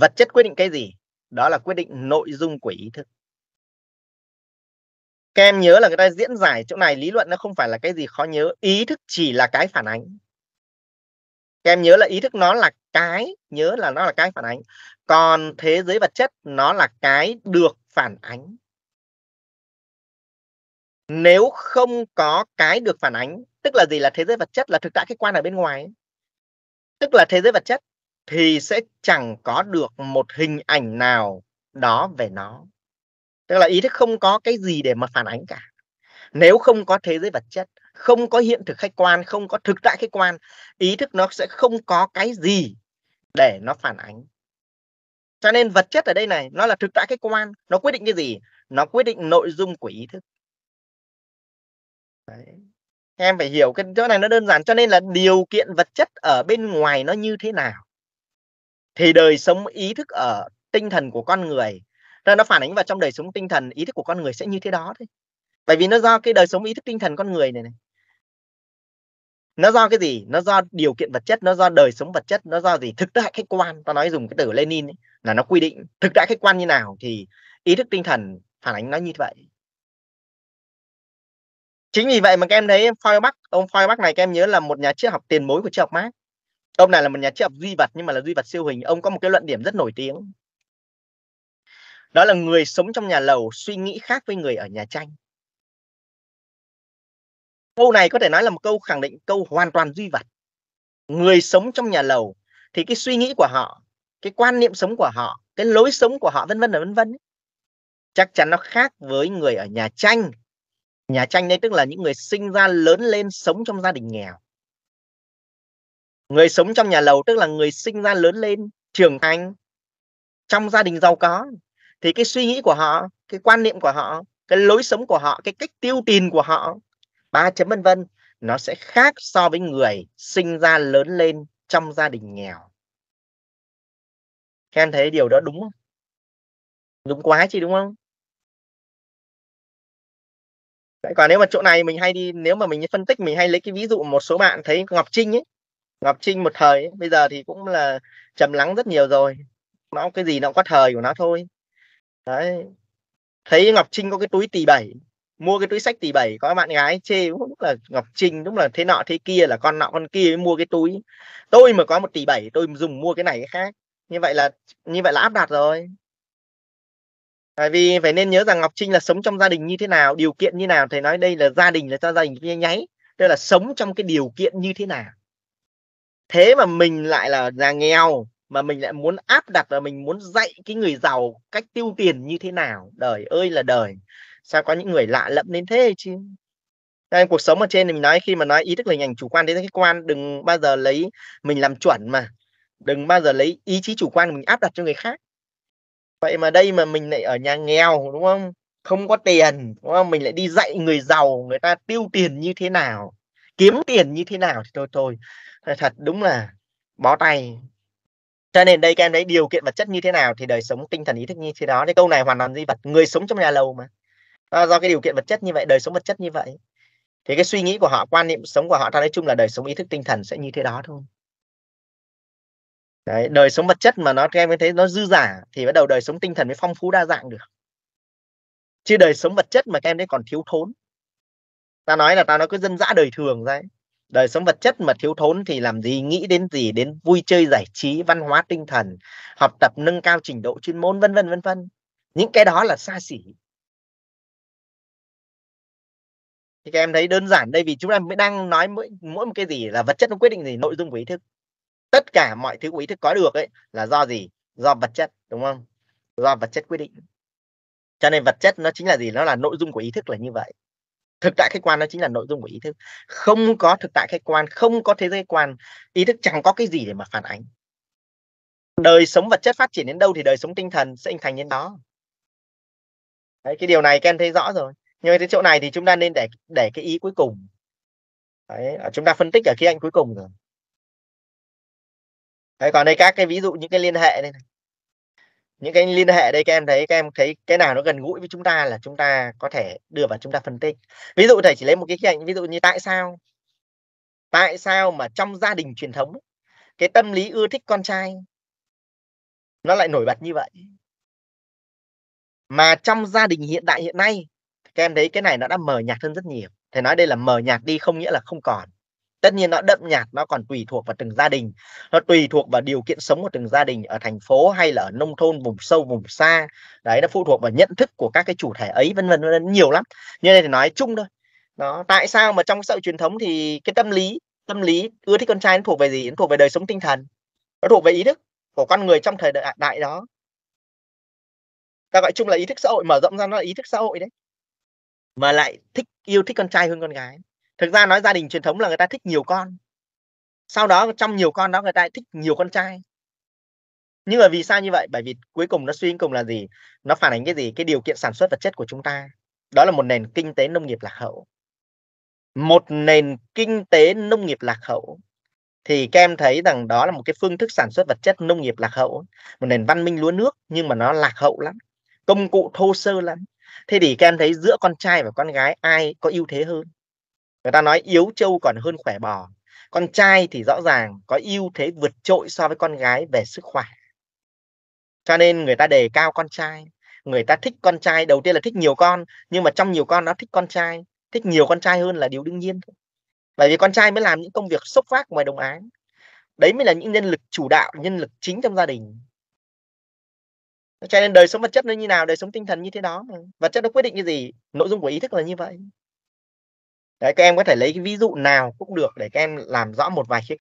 vật chất quyết định cái gì đó là quyết định nội dung của ý thức các em nhớ là người ta diễn giải chỗ này lý luận nó không phải là cái gì khó nhớ ý thức chỉ là cái phản ánh các em nhớ là ý thức nó là cái nhớ là nó là cái phản ánh còn thế giới vật chất nó là cái được phản ánh nếu không có cái được phản ánh tức là gì là thế giới vật chất là thực tại khách quan ở bên ngoài tức là thế giới vật chất thì sẽ chẳng có được một hình ảnh nào đó về nó tức là ý thức không có cái gì để mà phản ánh cả nếu không có thế giới vật chất không có hiện thực khách quan không có thực tại khách quan ý thức nó sẽ không có cái gì để nó phản ánh cho nên vật chất ở đây này nó là thực tại khách quan nó quyết định cái gì nó quyết định nội dung của ý thức Đấy. em phải hiểu cái chỗ này nó đơn giản cho nên là điều kiện vật chất ở bên ngoài nó như thế nào thì đời sống ý thức ở tinh thần của con người ra nó phản ánh vào trong đời sống tinh thần ý thức của con người sẽ như thế đó thôi bởi vì nó do cái đời sống ý thức tinh thần con người này này nó do cái gì nó do điều kiện vật chất nó do đời sống vật chất nó do gì thực tại khách quan ta nói dùng cái từ lenin ấy, là nó quy định thực tại khách quan như nào thì ý thức tinh thần phản ánh nó như vậy chính vì vậy mà các em thấy Feuerbach ông Feuerbach này các em nhớ là một nhà triết học tiền bối của triết học Marx ông này là một nhà triết học duy vật nhưng mà là duy vật siêu hình ông có một cái luận điểm rất nổi tiếng đó là người sống trong nhà lầu suy nghĩ khác với người ở nhà tranh câu này có thể nói là một câu khẳng định câu hoàn toàn duy vật người sống trong nhà lầu thì cái suy nghĩ của họ cái quan niệm sống của họ cái lối sống của họ vân vân và vân vân chắc chắn nó khác với người ở nhà tranh nhà tranh đây tức là những người sinh ra lớn lên sống trong gia đình nghèo người sống trong nhà lầu tức là người sinh ra lớn lên trưởng thành trong gia đình giàu có thì cái suy nghĩ của họ cái quan niệm của họ cái lối sống của họ cái cách tiêu tiền của họ ba chấm vân vân nó sẽ khác so với người sinh ra lớn lên trong gia đình nghèo Khen thấy điều đó đúng không đúng quá chị đúng không Đấy, còn nếu mà chỗ này mình hay đi nếu mà mình phân tích mình hay lấy cái ví dụ một số bạn thấy Ngọc Trinh ấy Ngọc Trinh một thời ấy, bây giờ thì cũng là trầm lắng rất nhiều rồi nó cái gì nó cũng có thời của nó thôi đấy thấy Ngọc Trinh có cái túi tỷ bảy mua cái túi sách tỷ bảy có bạn gái chê cũng là Ngọc Trinh đúng là thế nọ thế kia là con nọ con kia mới mua cái túi tôi mà có một tỷ bảy tôi dùng mua cái này cái khác như vậy là như vậy là áp đặt rồi tại vì phải nên nhớ rằng Ngọc Trinh là sống trong gia đình như thế nào điều kiện như nào thầy nói đây là gia đình là cho gia đình nháy tức là sống trong cái điều kiện như thế nào thế mà mình lại là nhà nghèo mà mình lại muốn áp đặt và mình muốn dạy cái người giàu cách tiêu tiền như thế nào đời ơi là đời sao có những người lạ lẫm đến thế chứ nên cuộc sống ở trên thì mình nói khi mà nói ý thức là hình ảnh chủ quan đến khách quan đừng bao giờ lấy mình làm chuẩn mà đừng bao giờ lấy ý chí chủ quan mình áp đặt cho người khác vậy mà đây mà mình lại ở nhà nghèo đúng không không có tiền đúng không mình lại đi dạy người giàu người ta tiêu tiền như thế nào kiếm tiền như thế nào thì tôi tôi thật đúng là bó tay cho nên đây các em thấy điều kiện vật chất như thế nào thì đời sống tinh thần ý thức như thế đó cái câu này hoàn toàn di vật người sống trong nhà lầu mà do cái điều kiện vật chất như vậy đời sống vật chất như vậy thì cái suy nghĩ của họ quan niệm sống của họ ta nói chung là đời sống ý thức tinh thần sẽ như thế đó thôi Đấy, đời sống vật chất mà nó các em thấy nó dư giả thì bắt đầu đời sống tinh thần mới phong phú đa dạng được chứ đời sống vật chất mà các em đấy còn thiếu thốn ta nói là ta nói cứ dân dã đời thường đấy đời sống vật chất mà thiếu thốn thì làm gì nghĩ đến gì đến vui chơi giải trí văn hóa tinh thần học tập nâng cao trình độ chuyên môn vân vân vân vân những cái đó là xa xỉ thì các em thấy đơn giản đây vì chúng em mới đang nói mỗi mỗi một cái gì là vật chất nó quyết định gì nội dung của ý thức tất cả mọi thứ của ý thức có được ấy là do gì do vật chất đúng không do vật chất quyết định cho nên vật chất nó chính là gì nó là nội dung của ý thức là như vậy thực tại khách quan nó chính là nội dung của ý thức không có thực tại khách quan không có thế giới quan ý thức chẳng có cái gì để mà phản ánh đời sống vật chất phát triển đến đâu thì đời sống tinh thần sẽ hình thành đến đó Đấy, cái điều này ken thấy rõ rồi nhưng cái chỗ này thì chúng ta nên để để cái ý cuối cùng Đấy, à, chúng ta phân tích ở khía cạnh cuối cùng rồi Đấy, còn đây các cái ví dụ những cái liên hệ đây này những cái liên hệ đây các em thấy các em thấy cái nào nó gần gũi với chúng ta là chúng ta có thể đưa vào chúng ta phân tích ví dụ thầy chỉ lấy một cái khía cạnh ví dụ như tại sao tại sao mà trong gia đình truyền thống cái tâm lý ưa thích con trai nó lại nổi bật như vậy mà trong gia đình hiện đại hiện nay các em thấy cái này nó đã mờ nhạt hơn rất nhiều thầy nói đây là mờ nhạt đi không nghĩa là không còn tất nhiên nó đậm nhạt nó còn tùy thuộc vào từng gia đình nó tùy thuộc vào điều kiện sống của từng gia đình ở thành phố hay là ở nông thôn vùng sâu vùng xa đấy nó phụ thuộc vào nhận thức của các cái chủ thể ấy vân vân vân nhiều lắm như đây thì nói chung thôi đó tại sao mà trong xã hội truyền thống thì cái tâm lý tâm lý ưa thích con trai nó thuộc về gì nó thuộc về đời sống tinh thần nó thuộc về ý thức của con người trong thời đại đó ta gọi chung là ý thức xã hội mở rộng ra nó là ý thức xã hội đấy mà lại thích yêu thích con trai hơn con gái thực ra nói gia đình truyền thống là người ta thích nhiều con sau đó trong nhiều con đó người ta thích nhiều con trai nhưng mà vì sao như vậy bởi vì cuối cùng nó suy cùng là gì nó phản ánh cái gì cái điều kiện sản xuất vật chất của chúng ta đó là một nền kinh tế nông nghiệp lạc hậu một nền kinh tế nông nghiệp lạc hậu thì các em thấy rằng đó là một cái phương thức sản xuất vật chất nông nghiệp lạc hậu một nền văn minh lúa nước nhưng mà nó lạc hậu lắm công cụ thô sơ lắm thế thì các em thấy giữa con trai và con gái ai có ưu thế hơn người ta nói yếu trâu còn hơn khỏe bò con trai thì rõ ràng có ưu thế vượt trội so với con gái về sức khỏe cho nên người ta đề cao con trai người ta thích con trai đầu tiên là thích nhiều con nhưng mà trong nhiều con nó thích con trai thích nhiều con trai hơn là điều đương nhiên thôi bởi vì con trai mới làm những công việc sốc vác ngoài đồng áng đấy mới là những nhân lực chủ đạo nhân lực chính trong gia đình cho nên đời sống vật chất nó như nào đời sống tinh thần như thế đó mà. vật chất nó quyết định cái gì nội dung của ý thức là như vậy đấy các em có thể lấy cái ví dụ nào cũng được để các em làm rõ một vài khía